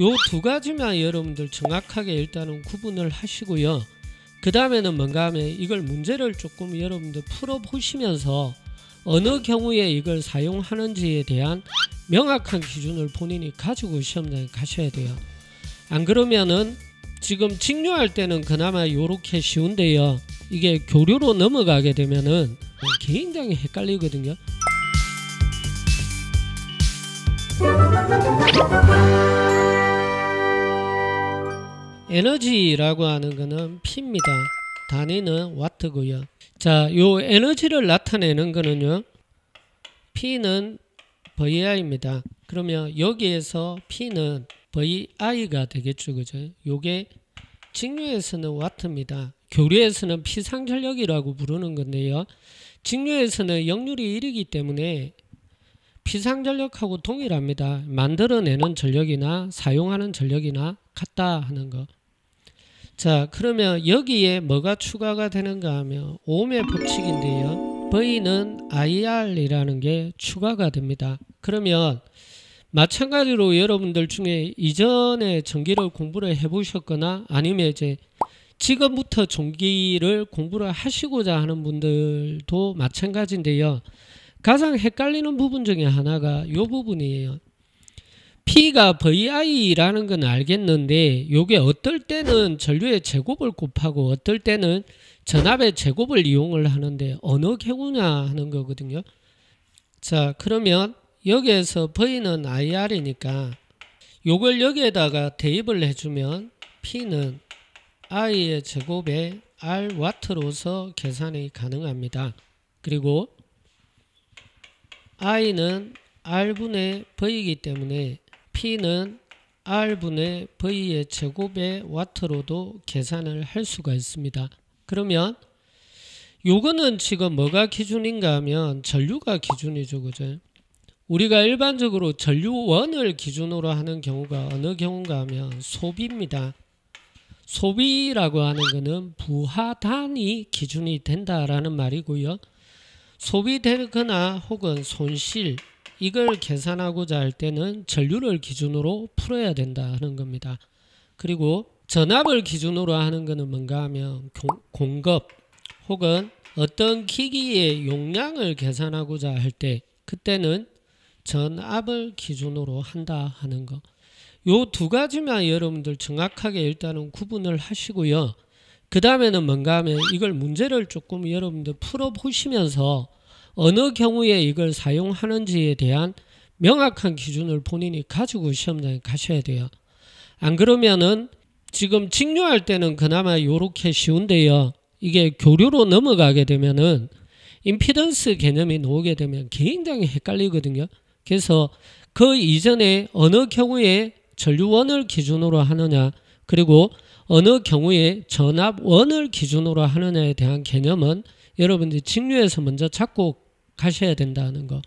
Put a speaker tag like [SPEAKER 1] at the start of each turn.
[SPEAKER 1] 요 두 가지만 여러분들 정확하게 일단은 구분을 하시고요. 그 다음에는 뭔가 하면 이걸 문제를 조금 여러분들 풀어보시면서 어느 경우에 이걸 사용하는지에 대한 명확한 기준을 본인이 가지고 시험장에 가셔야 돼요. 안 그러면은 지금 직료할 때는 그나마 요렇게 쉬운데요. 이게 교류로 넘어가게 되면은 굉장히 헷갈리거든요. 에너지라고 하는 것은 피입니다. 단위는 와트고요. 자, 이 에너지를 나타내는 것은요 P는 VI입니다. 그러면 여기에서 P는 VI가 되겠죠. 그죠? 요게 직류에서는 와트입니다. 교류에서는 피상전력이라고 부르는 건데요. 직류에서는 역률이 1이기 때문에 피상전력하고 동일합니다. 만들어내는 전력이나 사용하는 전력이나 같다 하는 거. 자 그러면 여기에 뭐가 추가가 되는가 하면 오음의 법칙인데요. V는 IR이라는 게 추가가 됩니다. 그러면 마찬가지로 여러분들 중에 이전에 전기를 공부를 해보셨거나 아니면 이제 지금부터 전기를 공부를 하시고자 하는 분들도 마찬가지인데요. 가장 헷갈리는 부분 중에 하나가 이 부분이에요. P가 VI라는 건 알겠는데 이게 어떨 때는 전류의 제곱을 곱하고 어떨 때는 전압의 제곱을 이용을 하는데 어느 경우냐 하는 거거든요. 자 그러면 여기에서 V는 IR이니까 요걸 여기에다가 대입을 해주면 P는 I의 제곱에 R 와트로서 계산이 가능합니다. 그리고 I는 R분의 V이기 때문에 P는 R분의 V의 제곱의 와트로도 계산을 할 수가 있습니다. 그러면 요거는 지금 뭐가 기준인가 하면 전류가 기준이죠. 그죠? 우리가 일반적으로 전류원을 기준으로 하는 경우가 어느 경우인가 하면 소비입니다. 소비라고 하는 것은 부하단이 기준이 된다라는 말이고요. 소비되거나 혹은 손실 이걸 계산하고자 할 때는 전류를 기준으로 풀어야 된다는 겁니다. 그리고 전압을 기준으로 하는 것은 뭔가 하면 공급 혹은 어떤 기기의 용량을 계산하고자 할 때 그때는 전압을 기준으로 한다 하는 것. 요 두 가지만 여러분들 정확하게 일단은 구분을 하시고요. 그 다음에는 뭔가 하면 이걸 문제를 조금 여러분들 풀어보시면서 어느 경우에 이걸 사용하는지에 대한 명확한 기준을 본인이 가지고 시험장에 가셔야 돼요. 안 그러면은 지금 직료할 때는 그나마 요렇게 쉬운데요. 이게 교류로 넘어가게 되면은 임피던스 개념이 나오게 되면 굉장히 헷갈리거든요. 그래서 그 이전에 어느 경우에 전류원을 기준으로 하느냐 그리고 어느 경우에 전압원을 기준으로 하느냐에 대한 개념은 여러분들이 직류에서 먼저 찾고 하셔야 된다는 거.